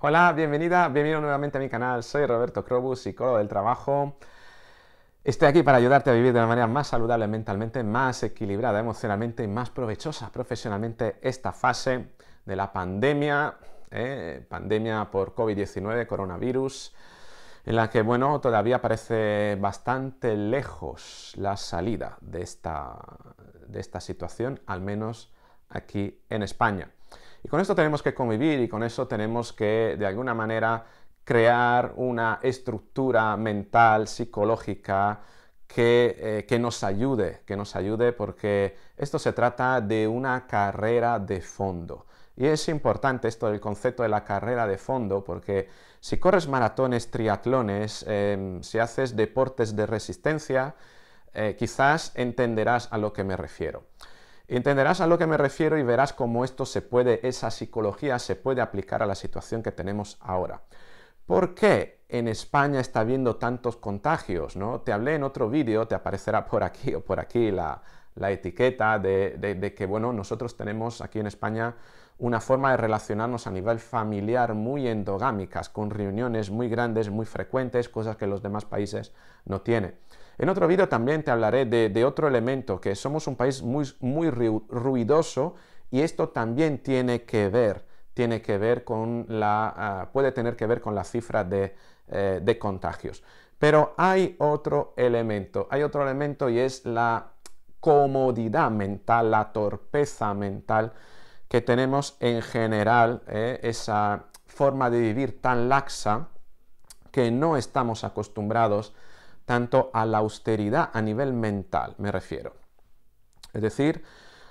Hola, bienvenida, bienvenido nuevamente a mi canal. Soy Roberto Crobus, psicólogo del trabajo. Estoy aquí para ayudarte a vivir de una manera más saludable mentalmente, más equilibrada emocionalmente y más provechosa profesionalmente esta fase de la pandemia, ¿eh? pandemia por COVID-19, coronavirus, en la que, bueno, todavía parece bastante lejos la salida de esta, de esta situación, al menos aquí en España. Y con esto tenemos que convivir y con eso tenemos que, de alguna manera, crear una estructura mental, psicológica, eh, que, nos ayude, que nos ayude porque esto se trata de una carrera de fondo. Y es importante esto del concepto de la carrera de fondo porque si corres maratones, triatlones, em, si haces deportes de resistencia, eh, quizás entenderás a lo que me refiero. Entenderás a lo que me refiero y verás cómo esto se puede, esa psicología se puede aplicar a la situación que tenemos ahora. ¿Por qué en España está habiendo tantos contagios? Te hablé en otro vídeo, te aparecerá por aquí o por aquí la, etiqueta de, de, que, bueno, nosotros tenemos aquí en España una forma de relacionarnos a nivel familiar muy endogámicas, con reuniones muy grandes, muy frecuentes, cosas que los demás países no tienen. En otro video también te hablaré de, otro elemento, que somos un país muy, muy ruidoso y esto también tiene que ver, tiene que ver con la, ah, puede tener que ver con la cifra eh, de, contagios. Pero hay otro elemento, hay otro elemento y es la comodidad mental, la torpeza mental que tenemos en general, eh, esa forma de vivir tan laxa que no estamos acostumbrados tanto a la austeridad a nivel mental, me refiero. Es decir,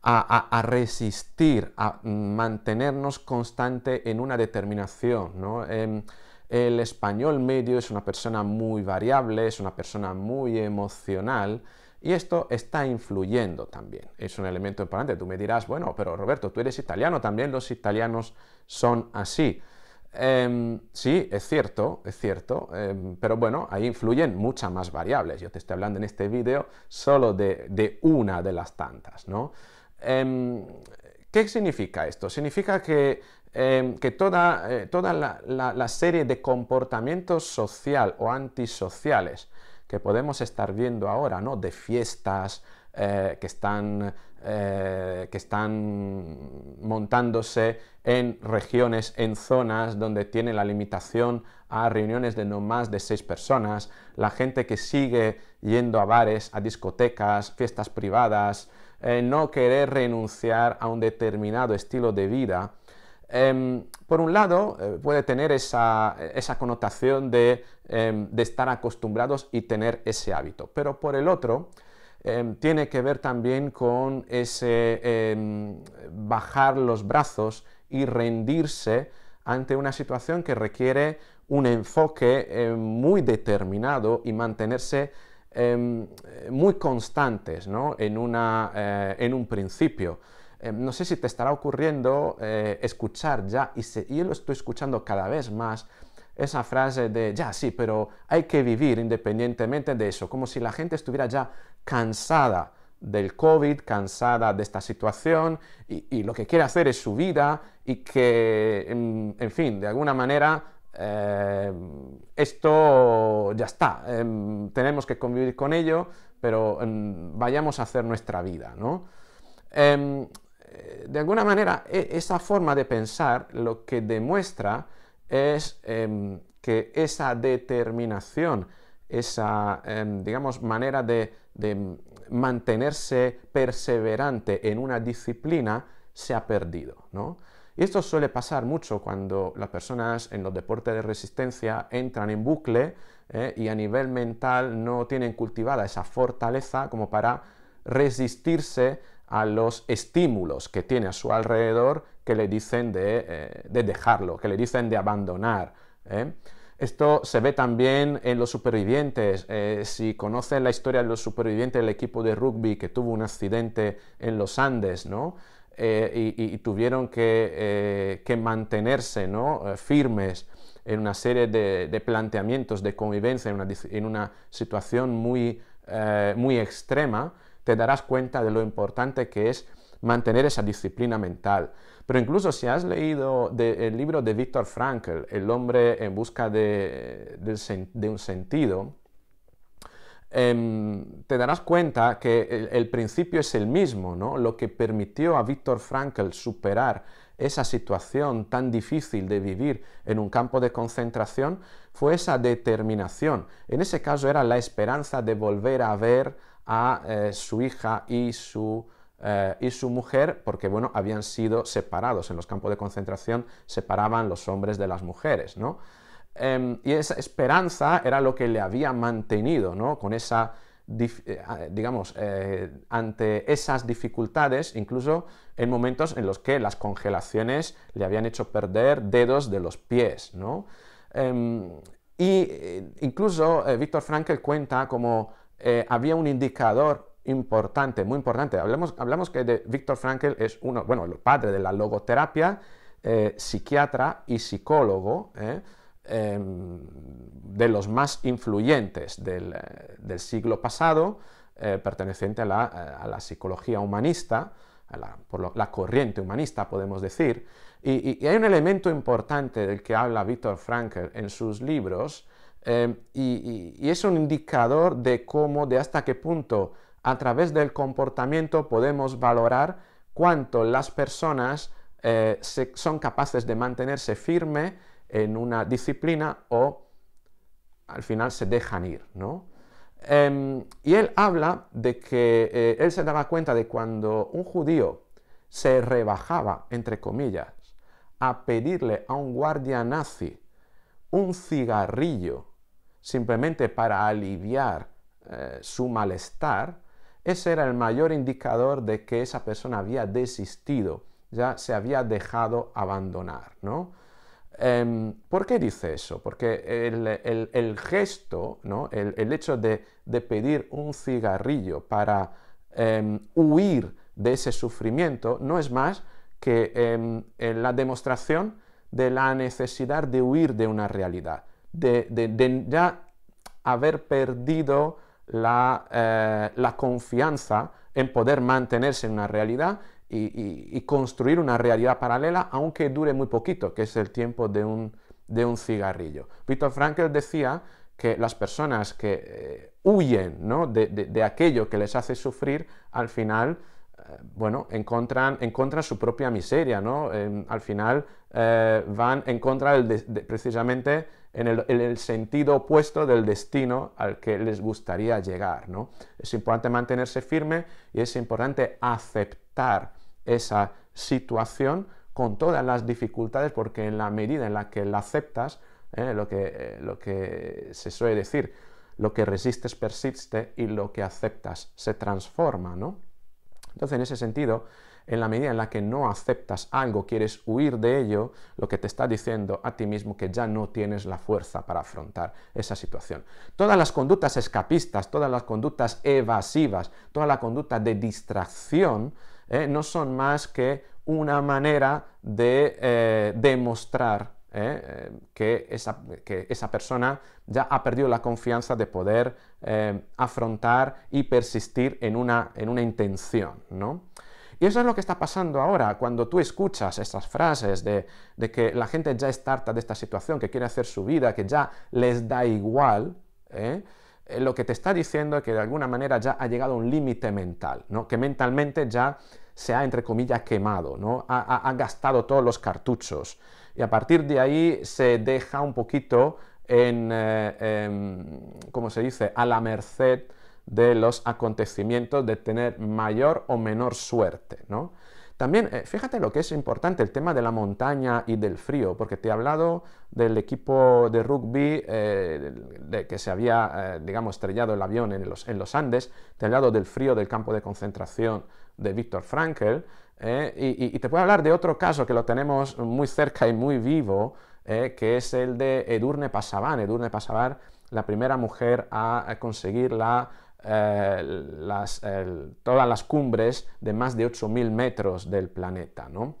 a, resistir, a mantenernos constante en una determinación, ¿no? Em, el español medio es una persona muy variable, es una persona muy emocional y esto está influyendo también. Es un elemento importante. Tú me dirás, bueno, pero Roberto, tú eres italiano, también los italianos son así. Em, sí, es cierto, es cierto, em, pero bueno, ahí influyen muchas más variables. Yo te estoy hablando en este vídeo solo de, una de las tantas, ¿no? Em, ¿Qué significa esto? Significa que, toda, eh, la, la, serie de comportamientos social o antisociales que podemos estar viendo ahora, ¿no? De fiestas eh, que están eh, que están montándose en regiones, en zonas donde tiene la limitación a reuniones de no más de seis personas, la gente que sigue yendo a bares, a discotecas, fiestas privadas, eh, no querer renunciar a un determinado estilo de vida. Em, por un lado, eh, puede tener esa, connotación em, de estar acostumbrados y tener ese hábito, pero por el otro, Em, tiene que ver también con ese em, bajar los brazos y rendirse ante una situación que requiere un enfoque em, muy determinado y mantenerse muy constantes eh, en, un principio. no sé si te estará ocurriendo eh, escuchar ya, y, y yo lo estoy escuchando cada vez más, esa frase de ya sí, pero hay que vivir independientemente de eso, como si la gente estuviera ya cansada del COVID, cansada de esta situación y, lo que quiere hacer es su vida y que, en, fin, de alguna manera eh, esto ya está, em, tenemos que convivir con ello, pero em, vayamos a hacer nuestra vida, ¿no? Em, eh, de alguna manera, e, esa forma de pensar lo que demuestra es que esa determinación, esa, digamos, manera de de mantenerse perseverante en una disciplina se ha perdido, Y esto suele pasar mucho cuando las personas en los deportes de resistencia entran en bucle ¿eh? y a nivel mental no tienen cultivada esa fortaleza como para resistirse a los estímulos que tiene a su alrededor que le dicen de, eh, dejarlo, que le dicen de abandonar. ¿eh? Esto se ve también en los supervivientes. Eh, si conoces la historia de los supervivientes del equipo de rugby que tuvo un accidente en los Andes, eh, y, tuvieron que, eh, mantenerse firmes en una serie de, planteamientos de convivencia en una, en situación muy extrema, te darás cuenta de lo importante que es mantener esa disciplina mental. Pero incluso si has leído el libro de Viktor Frankl, El hombre en busca de, un sentido, em, te darás cuenta que el, principio es el mismo, ¿no? Lo que permitió a Viktor Frankl superar esa situación tan difícil de vivir en un campo de concentración fue esa determinación. En ese caso era la esperanza de volver a ver a eh, su hija y su eh, y su mujer, porque bueno, habían sido separados. En los campos de concentración separaban los hombres de las mujeres, ¿no? Em, y esa esperanza era lo que le había mantenido, ¿no? Con esa, eh, digamos, eh, ante esas dificultades, incluso en momentos en los que las congelaciones le habían hecho perder dedos de los pies, ¿no? Em, y incluso Víctor Frankel cuenta como había un indicador importante, muy importante. Hablamos, que de Víctor Frankl es uno, bueno, el padre de la logoterapia, eh, psiquiatra y psicólogo, eh, em, de los más influyentes del, eh, siglo pasado, perteneciente a la, psicología humanista, la, por la corriente humanista, podemos decir. Y, hay un elemento importante del que habla Víctor Frankl en sus libros, em, y es un indicador de cómo, de hasta qué punto a través del comportamiento podemos valorar cuánto las personas eh, son capaces de mantenerse firme en una disciplina o al final se dejan ir, ¿no? Em, y él habla de que eh, él se daba cuenta de cuando un judío se rebajaba, entre comillas, a pedirle a un guardia nazi un cigarrillo simplemente para aliviar eh, su malestar, ese era el mayor indicador de que esa persona había desistido, ya se había dejado abandonar, em, ¿Por qué dice eso? Porque el, gesto, ¿no? el, hecho de, pedir un cigarrillo para em, huir de ese sufrimiento no es más que em, la demostración de la necesidad de huir de una realidad, de ya haber perdido eh, la, confianza en poder mantenerse en una realidad y, construir una realidad paralela, aunque dure muy poquito, que es el tiempo de un, cigarrillo. Víctor Frankl decía que las personas que eh, huyen de, aquello que les hace sufrir, al final, eh, bueno, encuentran, su propia miseria, ¿no? Em, al final van en contra del precisamente en el, sentido opuesto del destino al que les gustaría llegar. ¿no? Es importante mantenerse firme y es importante aceptar esa situación con todas las dificultades, porque en la medida en la que la aceptas, ¿eh? lo, que, eh, lo que se suele decir, lo que resistes persiste y lo que aceptas se transforma. ¿no? Entonces, en ese sentido, en la medida en la que no aceptas algo, quieres huir de ello, lo que te está diciendo a ti mismo que ya no tienes la fuerza para afrontar esa situación. Todas las conductas escapistas, todas las conductas evasivas, toda la conducta de distracción, eh, no son más que una manera de eh, demostrar eh, que, esa, persona ya ha perdido la confianza de poder afrontar y persistir en una, en una intención, ¿no? Y eso es lo que está pasando ahora, cuando tú escuchas estas frases de, que la gente ya está harta de esta situación, que quiere hacer su vida, que ya les da igual, ¿eh? Eh, lo que te está diciendo es que de alguna manera ya ha llegado a un límite mental, ¿no? que mentalmente ya se ha, entre comillas, quemado, ¿no? Ha, gastado todos los cartuchos. Y a partir de ahí se deja un poquito en, en eh, em, se dice, a la merced de los acontecimientos, de tener mayor o menor suerte, ¿no? También, eh, fíjate lo que es importante, el tema de la montaña y del frío, porque te he hablado del equipo de rugby eh, de, que se había, eh, digamos, estrellado el avión en los, Andes, te he hablado del frío del campo de concentración de Víctor Frankl, y, te puedo hablar de otro caso que lo tenemos muy cerca y muy vivo, que es el de Edurne Pasaban. Edurne Pasaban, la primera mujer a conseguir la eh, todas las cumbres de más de 8.000 metros del planeta. ¿no?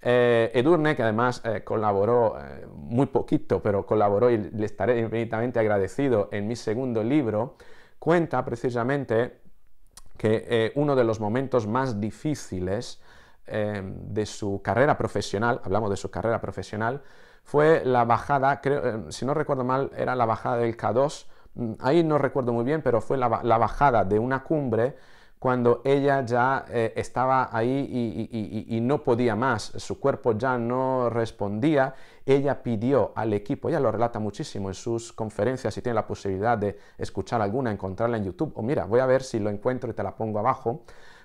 Eh, Edurne, que además eh, colaboró muy poquito, pero colaboró y le estaré infinitamente agradecido en mi segundo libro, cuenta precisamente que uno de los momentos más difíciles de su carrera profesional, hablamos de su carrera profesional, fue la bajada, si no recuerdo mal, era la bajada del K2 Mm, ahí no recuerdo muy bien, pero fue la, bajada de una cumbre cuando ella ya eh, estaba ahí y, y, no podía más, su cuerpo ya no respondía, ella pidió al equipo, ella lo relata muchísimo en sus conferencias, si tiene la posibilidad de escuchar alguna, encontrarla en YouTube, o mira, voy a ver si lo encuentro y te la pongo abajo,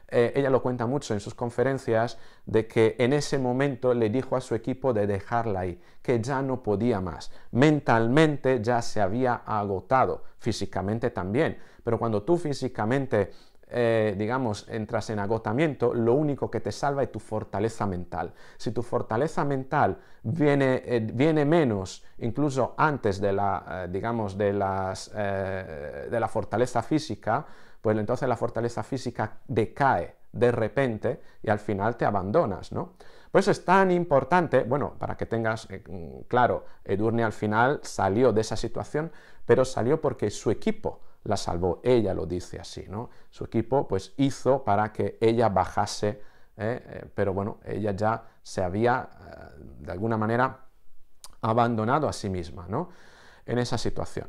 eh, ella lo cuenta mucho en sus conferencias, de que en ese momento le dijo a su equipo de dejarla ahí, que ya no podía más. Mentalmente ya se había agotado, físicamente también. Pero cuando tú físicamente eh, digamos, entras en agotamiento, lo único que te salva es tu fortaleza mental. Si tu fortaleza mental viene, eh, menos, incluso antes de la, digamos, de, las, de la fortaleza física, pues entonces la fortaleza física decae de repente y al final te abandonas, ¿no? Por es tan importante, bueno, para que tengas eh, mm, claro, Edurne al final salió de esa situación, pero salió porque su equipo la salvó, ella lo dice así, ¿no? Su equipo pues hizo para que ella bajase, eh, eh, pero bueno, ella ya se había de alguna manera abandonado a sí misma, ¿no? En esa situación.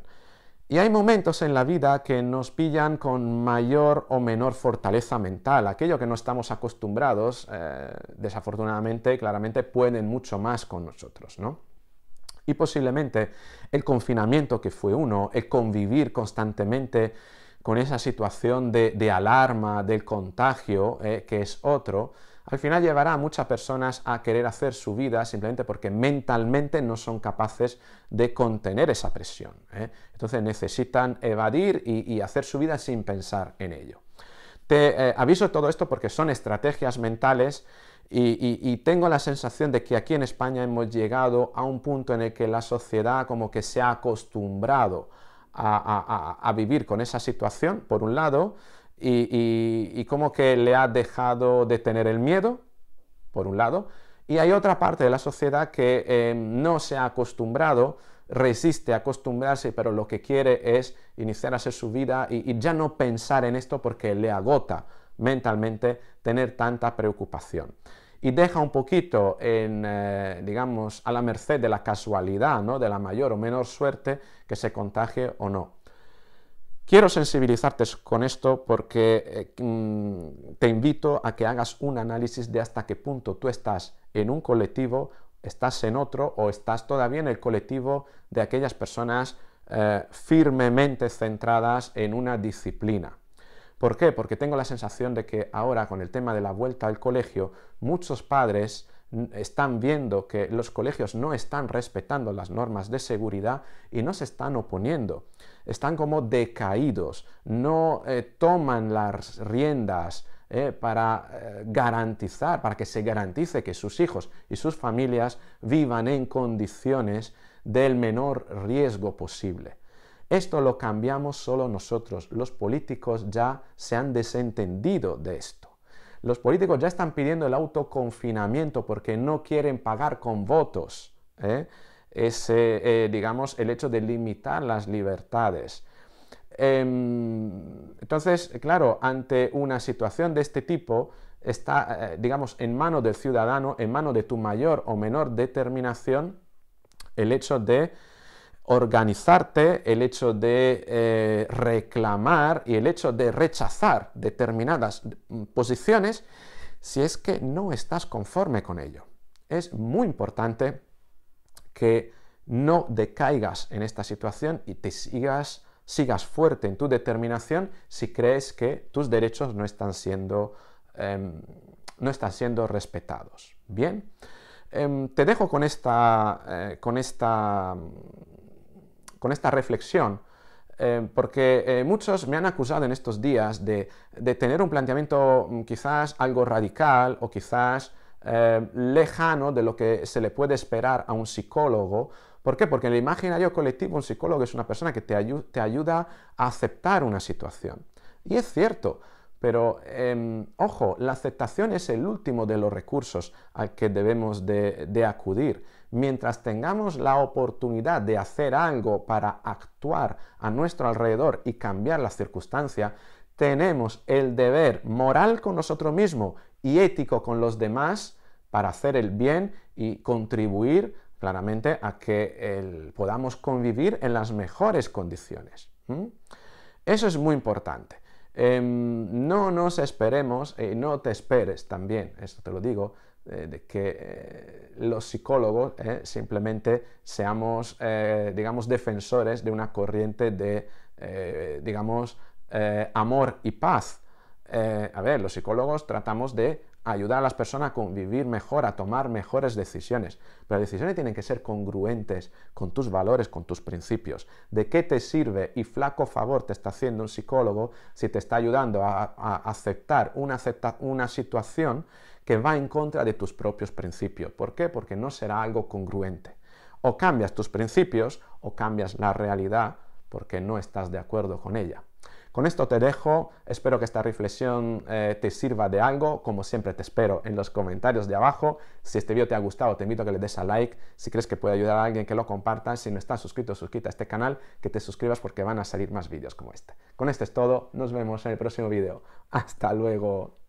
Y hay momentos en la vida que nos pillan con mayor o menor fortaleza mental. Aquello que no estamos acostumbrados, eh, desafortunadamente, claramente pueden mucho más con nosotros, ¿no? Y posiblemente el confinamiento que fue uno, el convivir constantemente con esa situación de, alarma, del contagio, eh, que es otro, al final llevará a muchas personas a querer hacer su vida simplemente porque mentalmente no son capaces de contener esa presión. ¿eh? Entonces necesitan evadir y, hacer su vida sin pensar en ello. Te eh, aviso todo esto porque son estrategias mentales y, tengo la sensación de que aquí en España hemos llegado a un punto en el que la sociedad como que se ha acostumbrado a vivir con esa situación, por un lado, y, como que le ha dejado de tener el miedo, por un lado, y hay otra parte de la sociedad que eh, no se ha acostumbrado, resiste a acostumbrarse, pero lo que quiere es iniciar a hacer su vida y, ya no pensar en esto porque le agota mentalmente tener tanta preocupación y deja un poquito eh, digamos, a la merced de la casualidad, ¿no? de la mayor o menor suerte que se contagie o no. Quiero sensibilizarte con esto porque eh, mm, te invito a que hagas un análisis de hasta qué punto tú estás en un colectivo, estás en otro o estás todavía en el colectivo de aquellas personas eh, firmemente centradas en una disciplina. ¿Por qué? Porque tengo la sensación de que ahora con el tema de la vuelta al colegio, muchos padres están viendo que los colegios no están respetando las normas de seguridad y no se están oponiendo. Están como decaídos, no eh, toman las riendas eh, para eh, garantizar, para que se garantice que sus hijos y sus familias vivan en condiciones del menor riesgo posible. Esto lo cambiamos solo nosotros. Los políticos ya se han desentendido de esto. Los políticos ya están pidiendo el autoconfinamiento porque no quieren pagar con votos, ¿eh? Es, eh, digamos, el hecho de limitar las libertades. Em, entonces, claro, ante una situación de este tipo, está, eh, digamos, en mano del ciudadano, en mano de tu mayor o menor determinación, el hecho de organizarte, el hecho de eh, reclamar y el hecho de rechazar determinadas posiciones si es que no estás conforme con ello. Es muy importante que no decaigas en esta situación y te sigas, sigas fuerte en tu determinación si crees que tus derechos no están siendo, em, no están siendo respetados. Bien, em, te dejo con esta, eh, con esta con esta reflexión, eh, porque eh, muchos me han acusado en estos días de, tener un planteamiento mm, quizás algo radical o quizás eh, lejano de lo que se le puede esperar a un psicólogo. ¿Por qué? Porque en el imaginario colectivo un psicólogo es una persona que te, te ayuda a aceptar una situación. Y es cierto, pero, em, ojo, la aceptación es el último de los recursos al que debemos de, acudir. Mientras tengamos la oportunidad de hacer algo para actuar a nuestro alrededor y cambiar la circunstancia, tenemos el deber moral con nosotros mismos y ético con los demás para hacer el bien y contribuir claramente a que podamos convivir en las mejores condiciones. Eso es muy importante. Em, no nos esperemos, y eh, no te esperes también, esto te lo digo, eh, de que eh, los psicólogos simplemente seamos, digamos, defensores de una corriente de, digamos, amor y paz. a ver, los psicólogos tratamos de ayudar a las personas a convivir mejor, a tomar mejores decisiones. Pero las decisiones tienen que ser congruentes con tus valores, con tus principios. ¿De qué te sirve y flaco favor te está haciendo un psicólogo si te está ayudando a, aceptar una, una situación que va en contra de tus propios principios? ¿Por qué? Porque no será algo congruente. O cambias tus principios o cambias la realidad porque no estás de acuerdo con ella. Con esto te dejo, espero que esta reflexión eh, te sirva de algo, como siempre te espero en los comentarios de abajo. Si este vídeo te ha gustado, te invito a que le des a like, si crees que puede ayudar a alguien que lo comparta, si no estás suscrito, suscríbete a este canal, que te suscribas porque van a salir más vídeos como este. Con esto es todo, nos vemos en el próximo vídeo. Hasta luego.